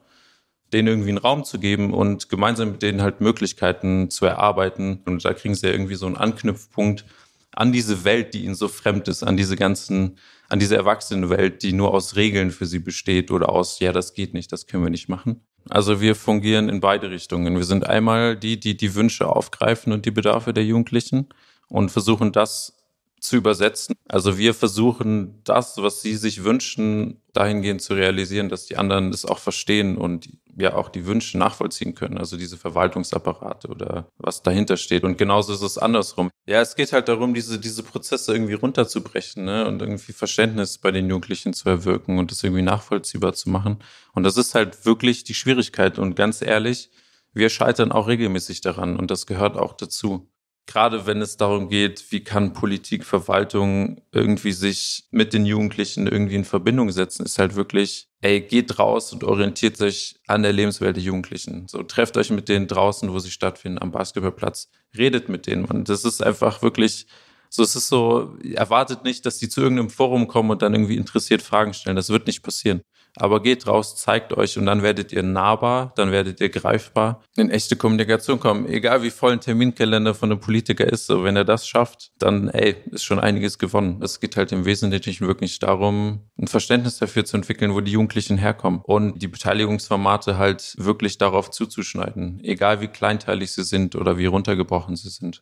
denen irgendwie einen Raum zu geben und gemeinsam mit denen halt Möglichkeiten zu erarbeiten. Und da kriegen sie ja irgendwie so einen Anknüpfpunkt an diese Welt, die ihnen so fremd ist, an diese ganzen, an diese Erwachsenenwelt, die nur aus Regeln für sie besteht oder aus, ja, das geht nicht, das können wir nicht machen. Also wir fungieren in beide Richtungen. Wir sind einmal die, die die Wünsche aufgreifen und die Bedarfe der Jugendlichen und versuchen das zu übersetzen. Also wir versuchen das, was sie sich wünschen, dahingehend zu realisieren, dass die anderen es auch verstehen und ja auch die Wünsche nachvollziehen können, also diese Verwaltungsapparate oder was dahinter steht. Und genauso ist es andersrum. Ja, es geht halt darum, diese, diese Prozesse irgendwie runterzubrechen ne? und irgendwie Verständnis bei den Jugendlichen zu erwirken und das irgendwie nachvollziehbar zu machen. Und das ist halt wirklich die Schwierigkeit. Und ganz ehrlich, wir scheitern auch regelmäßig daran und das gehört auch dazu gerade wenn es darum geht, wie kann Politik, Verwaltung irgendwie sich mit den Jugendlichen irgendwie in Verbindung setzen, ist halt wirklich, ey, geht raus und orientiert euch an der Lebenswelt der Jugendlichen. So, trefft euch mit denen draußen, wo sie stattfinden, am Basketballplatz, redet mit denen. Und das ist einfach wirklich, so, es ist so, erwartet nicht, dass die zu irgendeinem Forum kommen und dann irgendwie interessiert Fragen stellen. Das wird nicht passieren. Aber geht raus, zeigt euch und dann werdet ihr nahbar, dann werdet ihr greifbar in echte Kommunikation kommen. Egal wie voll ein Terminkalender von einem Politiker ist, so wenn er das schafft, dann ey, ist schon einiges gewonnen. Es geht halt im Wesentlichen wirklich darum, ein Verständnis dafür zu entwickeln, wo die Jugendlichen herkommen und die Beteiligungsformate halt wirklich darauf zuzuschneiden, egal wie kleinteilig sie sind oder wie runtergebrochen sie sind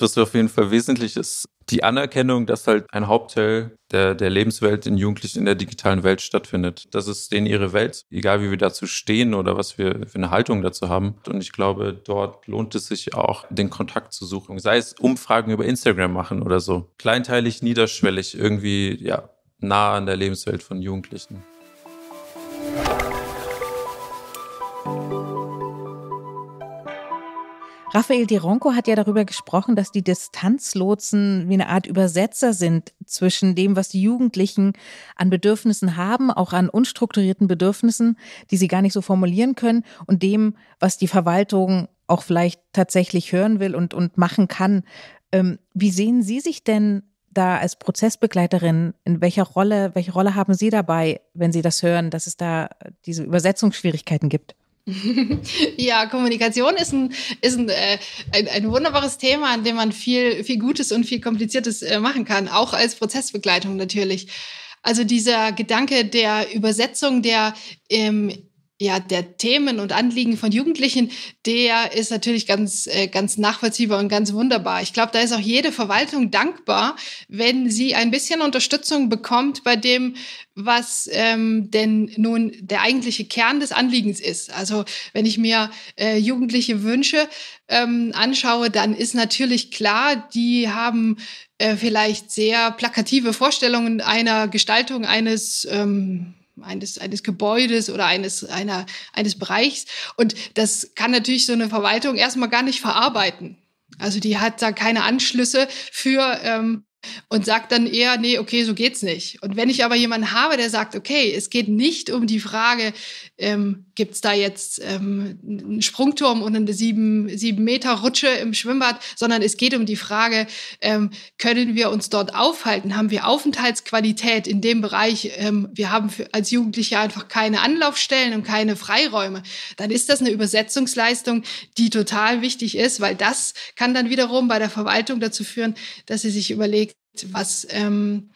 was auf jeden Fall wesentlich ist, die Anerkennung, dass halt ein Hauptteil der, der Lebenswelt in Jugendlichen in der digitalen Welt stattfindet. Das ist denen ihre Welt, egal wie wir dazu stehen oder was wir für eine Haltung dazu haben. Und ich glaube, dort lohnt es sich auch, den Kontakt zu suchen. Sei es Umfragen über Instagram machen oder so. Kleinteilig, niederschwellig, irgendwie, ja, nah an der Lebenswelt von Jugendlichen. Raphael Dironco hat ja darüber gesprochen, dass die Distanzlotsen wie eine Art Übersetzer sind zwischen dem, was die Jugendlichen an Bedürfnissen haben, auch an unstrukturierten Bedürfnissen, die sie gar nicht so formulieren können, und dem, was die Verwaltung auch vielleicht tatsächlich hören will und, und machen kann. Ähm, wie sehen Sie sich denn da als Prozessbegleiterin? In welcher Rolle, welche Rolle haben Sie dabei, wenn Sie das hören, dass es da diese Übersetzungsschwierigkeiten gibt? Ja, Kommunikation ist ein, ist ein, äh, ein, ein, wunderbares Thema, an dem man viel, viel Gutes und viel Kompliziertes äh, machen kann, auch als Prozessbegleitung natürlich. Also dieser Gedanke der Übersetzung der ähm, ja, der Themen und Anliegen von Jugendlichen, der ist natürlich ganz, äh, ganz nachvollziehbar und ganz wunderbar. Ich glaube, da ist auch jede Verwaltung dankbar, wenn sie ein bisschen Unterstützung bekommt bei dem, was ähm, denn nun der eigentliche Kern des Anliegens ist. Also wenn ich mir äh, Jugendliche Wünsche ähm, anschaue, dann ist natürlich klar, die haben äh, vielleicht sehr plakative Vorstellungen einer Gestaltung eines ähm, eines, eines Gebäudes oder eines, einer, eines Bereichs. Und das kann natürlich so eine Verwaltung erstmal gar nicht verarbeiten. Also die hat da keine Anschlüsse für ähm, und sagt dann eher, nee, okay, so geht's nicht. Und wenn ich aber jemanden habe, der sagt, okay, es geht nicht um die Frage, ähm, gibt es da jetzt ähm, einen Sprungturm und eine sieben, sieben Meter Rutsche im Schwimmbad, sondern es geht um die Frage, ähm, können wir uns dort aufhalten? Haben wir Aufenthaltsqualität in dem Bereich? Ähm, wir haben für, als Jugendliche einfach keine Anlaufstellen und keine Freiräume. Dann ist das eine Übersetzungsleistung, die total wichtig ist, weil das kann dann wiederum bei der Verwaltung dazu führen, dass sie sich überlegt, was ähm,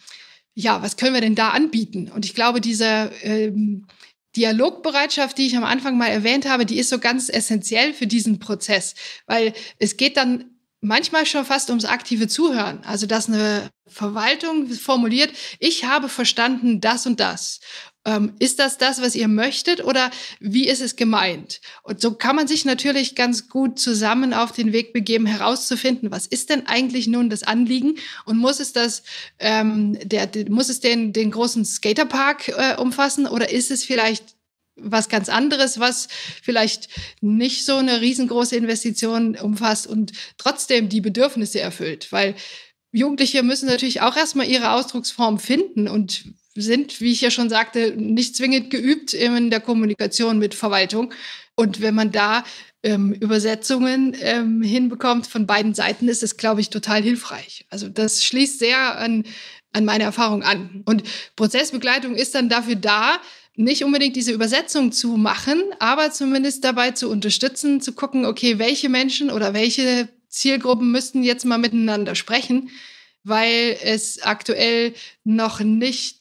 ja, was können wir denn da anbieten? Und ich glaube, diese ähm, Dialogbereitschaft, die ich am Anfang mal erwähnt habe, die ist so ganz essentiell für diesen Prozess, weil es geht dann manchmal schon fast ums aktive Zuhören. Also, dass eine Verwaltung formuliert, ich habe verstanden das und das ähm, ist das das, was ihr möchtet oder wie ist es gemeint? Und so kann man sich natürlich ganz gut zusammen auf den Weg begeben, herauszufinden, was ist denn eigentlich nun das Anliegen und muss es das, ähm, der, muss es den, den großen Skaterpark äh, umfassen oder ist es vielleicht was ganz anderes, was vielleicht nicht so eine riesengroße Investition umfasst und trotzdem die Bedürfnisse erfüllt, weil Jugendliche müssen natürlich auch erstmal ihre Ausdrucksform finden und sind, wie ich ja schon sagte, nicht zwingend geübt in der Kommunikation mit Verwaltung. Und wenn man da ähm, Übersetzungen ähm, hinbekommt von beiden Seiten, ist das, glaube ich, total hilfreich. Also das schließt sehr an, an meine Erfahrung an. Und Prozessbegleitung ist dann dafür da, nicht unbedingt diese Übersetzung zu machen, aber zumindest dabei zu unterstützen, zu gucken, okay, welche Menschen oder welche Zielgruppen müssten jetzt mal miteinander sprechen, weil es aktuell noch nicht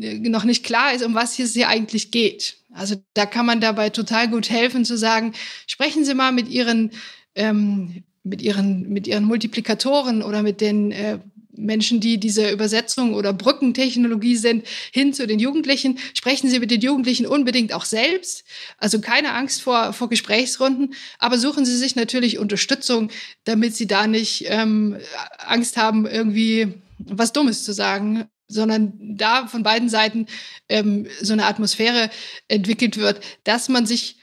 äh, noch nicht klar ist, um was es hier eigentlich geht. Also da kann man dabei total gut helfen zu sagen, sprechen Sie mal mit Ihren, ähm, mit Ihren, mit Ihren Multiplikatoren oder mit den äh, Menschen, die diese Übersetzung oder Brückentechnologie sind, hin zu den Jugendlichen. Sprechen Sie mit den Jugendlichen unbedingt auch selbst. Also keine Angst vor, vor Gesprächsrunden, aber suchen Sie sich natürlich Unterstützung, damit Sie da nicht ähm, Angst haben, irgendwie was Dummes zu sagen sondern da von beiden Seiten ähm, so eine Atmosphäre entwickelt wird, dass man sich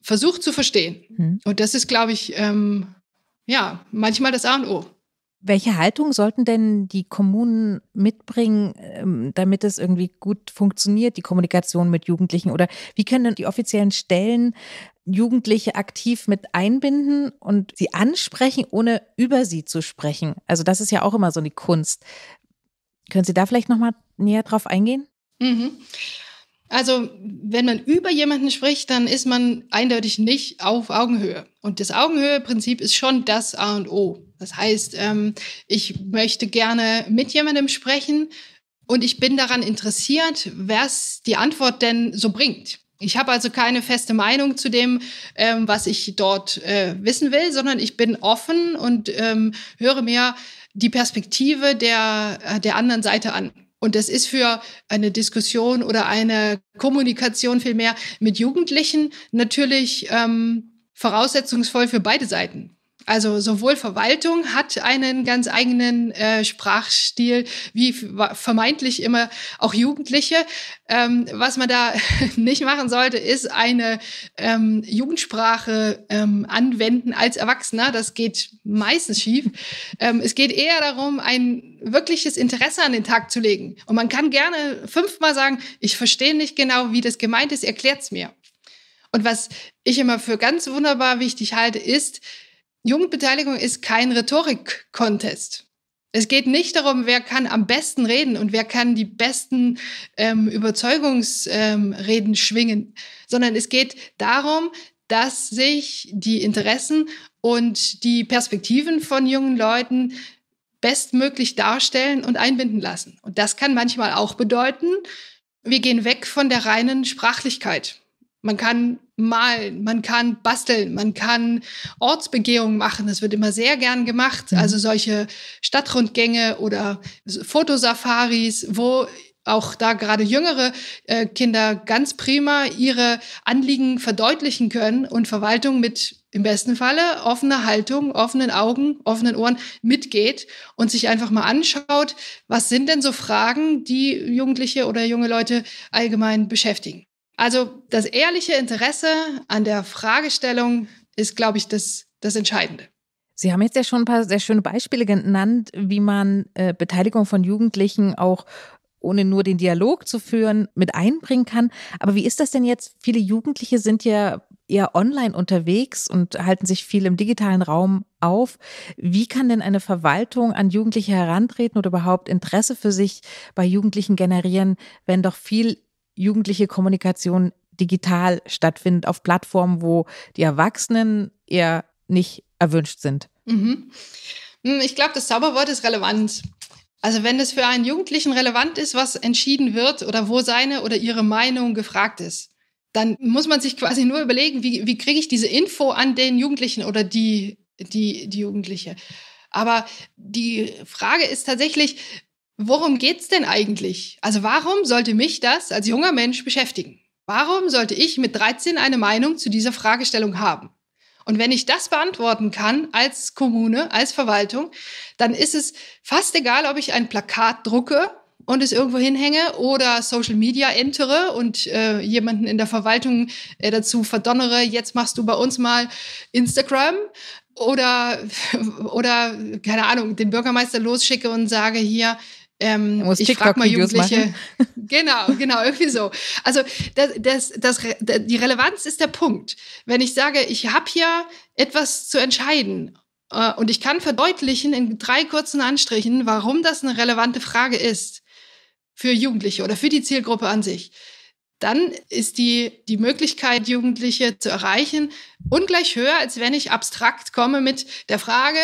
versucht zu verstehen. Mhm. Und das ist, glaube ich, ähm, ja, manchmal das A und O. Welche Haltung sollten denn die Kommunen mitbringen, ähm, damit es irgendwie gut funktioniert, die Kommunikation mit Jugendlichen? Oder wie können denn die offiziellen Stellen Jugendliche aktiv mit einbinden und sie ansprechen, ohne über sie zu sprechen? Also das ist ja auch immer so eine Kunst. Können Sie da vielleicht nochmal näher drauf eingehen? Mhm. Also, wenn man über jemanden spricht, dann ist man eindeutig nicht auf Augenhöhe. Und das Augenhöheprinzip ist schon das A und O. Das heißt, ähm, ich möchte gerne mit jemandem sprechen und ich bin daran interessiert, was die Antwort denn so bringt. Ich habe also keine feste Meinung zu dem, ähm, was ich dort äh, wissen will, sondern ich bin offen und ähm, höre mir die Perspektive der, äh, der anderen Seite an. Und das ist für eine Diskussion oder eine Kommunikation vielmehr mit Jugendlichen natürlich ähm, voraussetzungsvoll für beide Seiten. Also sowohl Verwaltung hat einen ganz eigenen äh, Sprachstil, wie vermeintlich immer auch Jugendliche. Ähm, was man da nicht machen sollte, ist eine ähm, Jugendsprache ähm, anwenden als Erwachsener. Das geht meistens schief. Ähm, es geht eher darum, ein wirkliches Interesse an den Tag zu legen. Und man kann gerne fünfmal sagen, ich verstehe nicht genau, wie das gemeint ist, erklärt's mir. Und was ich immer für ganz wunderbar wichtig halte, ist, Jugendbeteiligung ist kein Rhetorik-Contest. Es geht nicht darum, wer kann am besten reden und wer kann die besten ähm, Überzeugungsreden ähm, schwingen, sondern es geht darum, dass sich die Interessen und die Perspektiven von jungen Leuten bestmöglich darstellen und einbinden lassen. Und das kann manchmal auch bedeuten, wir gehen weg von der reinen Sprachlichkeit. Man kann malen, man kann basteln, man kann Ortsbegehungen machen. Das wird immer sehr gern gemacht. Mhm. Also solche Stadtrundgänge oder Fotosafaris, wo auch da gerade jüngere äh, Kinder ganz prima ihre Anliegen verdeutlichen können und Verwaltung mit im besten Falle offener Haltung, offenen Augen, offenen Ohren mitgeht und sich einfach mal anschaut, was sind denn so Fragen, die Jugendliche oder junge Leute allgemein beschäftigen. Also das ehrliche Interesse an der Fragestellung ist, glaube ich, das, das Entscheidende. Sie haben jetzt ja schon ein paar sehr schöne Beispiele genannt, wie man äh, Beteiligung von Jugendlichen auch ohne nur den Dialog zu führen, mit einbringen kann. Aber wie ist das denn jetzt? Viele Jugendliche sind ja eher online unterwegs und halten sich viel im digitalen Raum auf. Wie kann denn eine Verwaltung an Jugendliche herantreten oder überhaupt Interesse für sich bei Jugendlichen generieren, wenn doch viel jugendliche Kommunikation digital stattfindet, auf Plattformen, wo die Erwachsenen eher nicht erwünscht sind? Mhm. Hm, ich glaube, das Zauberwort ist relevant. Also wenn es für einen Jugendlichen relevant ist, was entschieden wird oder wo seine oder ihre Meinung gefragt ist, dann muss man sich quasi nur überlegen, wie, wie kriege ich diese Info an den Jugendlichen oder die, die, die Jugendliche. Aber die Frage ist tatsächlich, worum geht es denn eigentlich? Also warum sollte mich das als junger Mensch beschäftigen? Warum sollte ich mit 13 eine Meinung zu dieser Fragestellung haben? Und wenn ich das beantworten kann als Kommune, als Verwaltung, dann ist es fast egal, ob ich ein Plakat drucke und es irgendwo hinhänge oder Social Media entere und äh, jemanden in der Verwaltung äh, dazu verdonnere, jetzt machst du bei uns mal Instagram oder, oder keine Ahnung, den Bürgermeister losschicke und sage hier, ähm, ich frage mal Jugendliche. genau, genau, irgendwie so. Also das, das, das, die Relevanz ist der Punkt. Wenn ich sage, ich habe hier etwas zu entscheiden äh, und ich kann verdeutlichen in drei kurzen Anstrichen, warum das eine relevante Frage ist für Jugendliche oder für die Zielgruppe an sich, dann ist die, die Möglichkeit, Jugendliche zu erreichen, ungleich höher, als wenn ich abstrakt komme mit der Frage,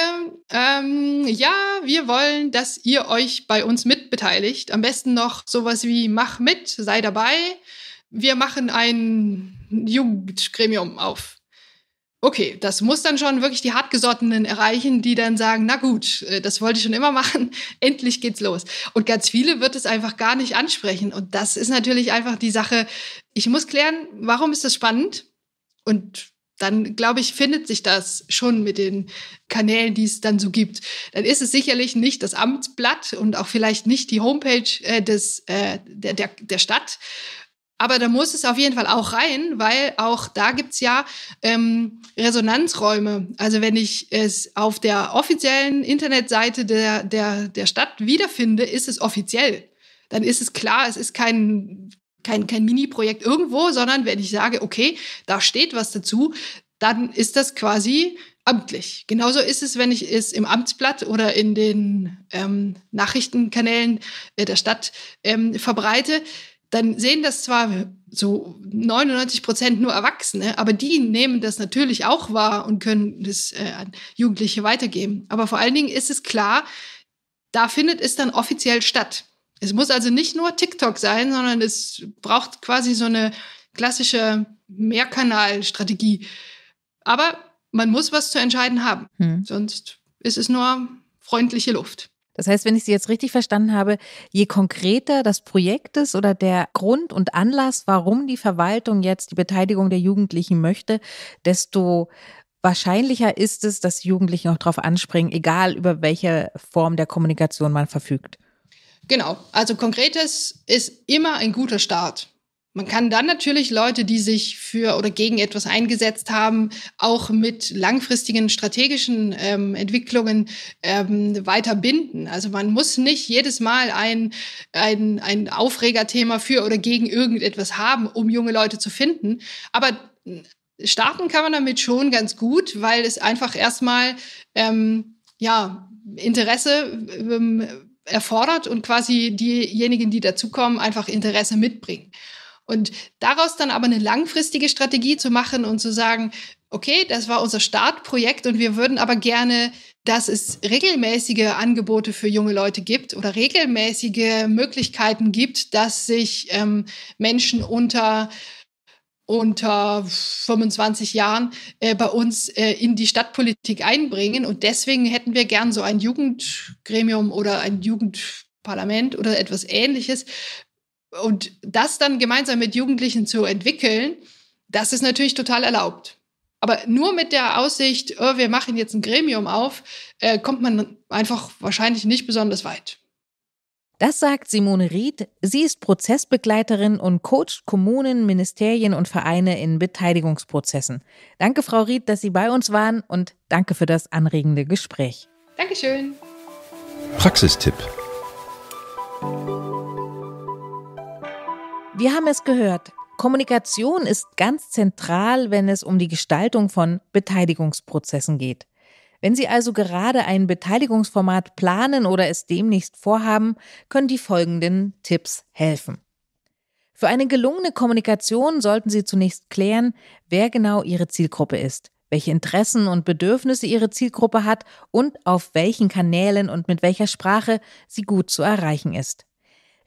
ähm, ja, wir wollen, dass ihr euch bei uns mitbeteiligt. Am besten noch sowas wie, mach mit, sei dabei. Wir machen ein Jugendgremium auf. Okay, das muss dann schon wirklich die Hartgesottenen erreichen, die dann sagen, na gut, äh, das wollte ich schon immer machen, endlich geht's los. Und ganz viele wird es einfach gar nicht ansprechen. Und das ist natürlich einfach die Sache, ich muss klären, warum ist das spannend? Und dann, glaube ich, findet sich das schon mit den Kanälen, die es dann so gibt. Dann ist es sicherlich nicht das Amtsblatt und auch vielleicht nicht die Homepage äh, des, äh, der, der, der Stadt, aber da muss es auf jeden Fall auch rein, weil auch da gibt es ja ähm, Resonanzräume. Also wenn ich es auf der offiziellen Internetseite der, der, der Stadt wiederfinde, ist es offiziell. Dann ist es klar, es ist kein, kein, kein Mini-Projekt irgendwo, sondern wenn ich sage, okay, da steht was dazu, dann ist das quasi amtlich. Genauso ist es, wenn ich es im Amtsblatt oder in den ähm, Nachrichtenkanälen äh, der Stadt ähm, verbreite dann sehen das zwar so 99 Prozent nur Erwachsene, aber die nehmen das natürlich auch wahr und können das äh, an Jugendliche weitergeben. Aber vor allen Dingen ist es klar, da findet es dann offiziell statt. Es muss also nicht nur TikTok sein, sondern es braucht quasi so eine klassische Mehrkanalstrategie. Aber man muss was zu entscheiden haben, hm. sonst ist es nur freundliche Luft. Das heißt, wenn ich Sie jetzt richtig verstanden habe, je konkreter das Projekt ist oder der Grund und Anlass, warum die Verwaltung jetzt die Beteiligung der Jugendlichen möchte, desto wahrscheinlicher ist es, dass Jugendliche auch darauf anspringen, egal über welche Form der Kommunikation man verfügt. Genau, also konkretes ist immer ein guter Start. Man kann dann natürlich Leute, die sich für oder gegen etwas eingesetzt haben, auch mit langfristigen strategischen ähm, Entwicklungen ähm, binden. Also man muss nicht jedes Mal ein, ein, ein Aufregerthema für oder gegen irgendetwas haben, um junge Leute zu finden. Aber äh, starten kann man damit schon ganz gut, weil es einfach erstmal ähm, ja, Interesse ähm, erfordert und quasi diejenigen, die dazukommen, einfach Interesse mitbringen. Und daraus dann aber eine langfristige Strategie zu machen und zu sagen, okay, das war unser Startprojekt und wir würden aber gerne, dass es regelmäßige Angebote für junge Leute gibt oder regelmäßige Möglichkeiten gibt, dass sich ähm, Menschen unter unter 25 Jahren äh, bei uns äh, in die Stadtpolitik einbringen. Und deswegen hätten wir gern so ein Jugendgremium oder ein Jugendparlament oder etwas ähnliches, und das dann gemeinsam mit Jugendlichen zu entwickeln, das ist natürlich total erlaubt. Aber nur mit der Aussicht, oh, wir machen jetzt ein Gremium auf, äh, kommt man einfach wahrscheinlich nicht besonders weit. Das sagt Simone Ried. Sie ist Prozessbegleiterin und coacht Kommunen, Ministerien und Vereine in Beteiligungsprozessen. Danke, Frau Ried, dass Sie bei uns waren und danke für das anregende Gespräch. Dankeschön. Praxistipp. Wir haben es gehört. Kommunikation ist ganz zentral, wenn es um die Gestaltung von Beteiligungsprozessen geht. Wenn Sie also gerade ein Beteiligungsformat planen oder es demnächst vorhaben, können die folgenden Tipps helfen. Für eine gelungene Kommunikation sollten Sie zunächst klären, wer genau Ihre Zielgruppe ist, welche Interessen und Bedürfnisse Ihre Zielgruppe hat und auf welchen Kanälen und mit welcher Sprache sie gut zu erreichen ist.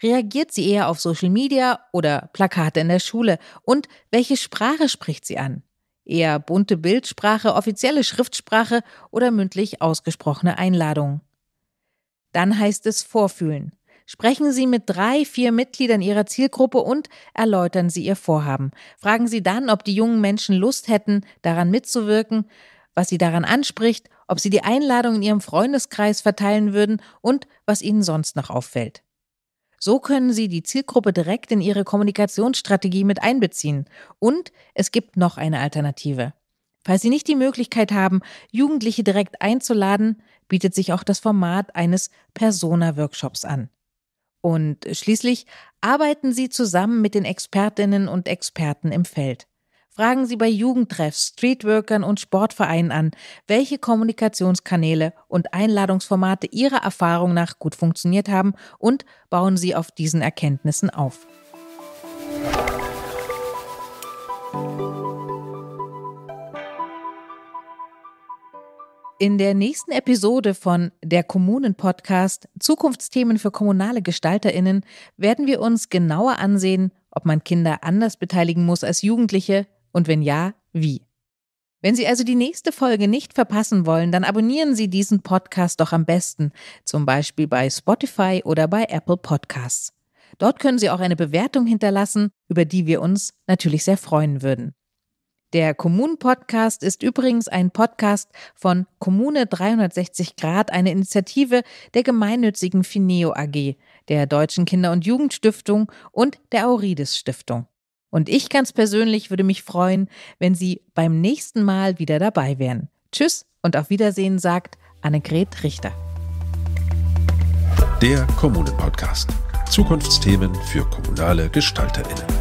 Reagiert sie eher auf Social Media oder Plakate in der Schule? Und welche Sprache spricht sie an? Eher bunte Bildsprache, offizielle Schriftsprache oder mündlich ausgesprochene Einladungen? Dann heißt es vorfühlen. Sprechen Sie mit drei, vier Mitgliedern Ihrer Zielgruppe und erläutern Sie Ihr Vorhaben. Fragen Sie dann, ob die jungen Menschen Lust hätten, daran mitzuwirken, was sie daran anspricht, ob Sie die Einladung in Ihrem Freundeskreis verteilen würden und was Ihnen sonst noch auffällt. So können Sie die Zielgruppe direkt in Ihre Kommunikationsstrategie mit einbeziehen. Und es gibt noch eine Alternative. Falls Sie nicht die Möglichkeit haben, Jugendliche direkt einzuladen, bietet sich auch das Format eines Persona-Workshops an. Und schließlich arbeiten Sie zusammen mit den Expertinnen und Experten im Feld. Fragen Sie bei Jugendtreffs, Streetworkern und Sportvereinen an, welche Kommunikationskanäle und Einladungsformate Ihrer Erfahrung nach gut funktioniert haben und bauen Sie auf diesen Erkenntnissen auf. In der nächsten Episode von Der Kommunen-Podcast Zukunftsthemen für kommunale GestalterInnen werden wir uns genauer ansehen, ob man Kinder anders beteiligen muss als Jugendliche, und wenn ja, wie? Wenn Sie also die nächste Folge nicht verpassen wollen, dann abonnieren Sie diesen Podcast doch am besten, zum Beispiel bei Spotify oder bei Apple Podcasts. Dort können Sie auch eine Bewertung hinterlassen, über die wir uns natürlich sehr freuen würden. Der Kommun-Podcast ist übrigens ein Podcast von Kommune 360 Grad, eine Initiative der gemeinnützigen Fineo AG, der Deutschen Kinder- und Jugendstiftung und der Aurides Stiftung. Und ich ganz persönlich würde mich freuen, wenn Sie beim nächsten Mal wieder dabei wären. Tschüss und auf Wiedersehen sagt Annegret Richter. Der Kommunen-Podcast. Zukunftsthemen für kommunale GestalterInnen.